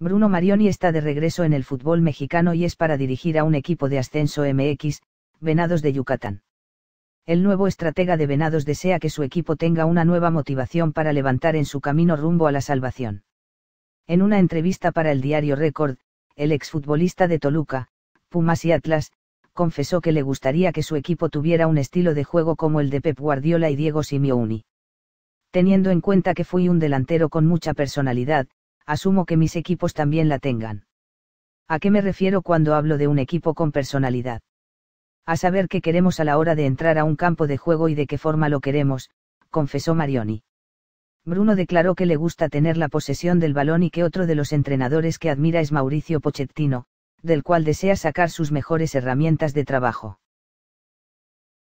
Bruno Marioni está de regreso en el fútbol mexicano y es para dirigir a un equipo de ascenso MX, Venados de Yucatán. El nuevo estratega de Venados desea que su equipo tenga una nueva motivación para levantar en su camino rumbo a la salvación. En una entrevista para el diario Record, el exfutbolista de Toluca, Pumas y Atlas, confesó que le gustaría que su equipo tuviera un estilo de juego como el de Pep Guardiola y Diego Simeone. Teniendo en cuenta que fui un delantero con mucha personalidad, asumo que mis equipos también la tengan. ¿A qué me refiero cuando hablo de un equipo con personalidad? A saber qué queremos a la hora de entrar a un campo de juego y de qué forma lo queremos, confesó Marioni. Bruno declaró que le gusta tener la posesión del balón y que otro de los entrenadores que admira es Mauricio Pochettino, del cual desea sacar sus mejores herramientas de trabajo.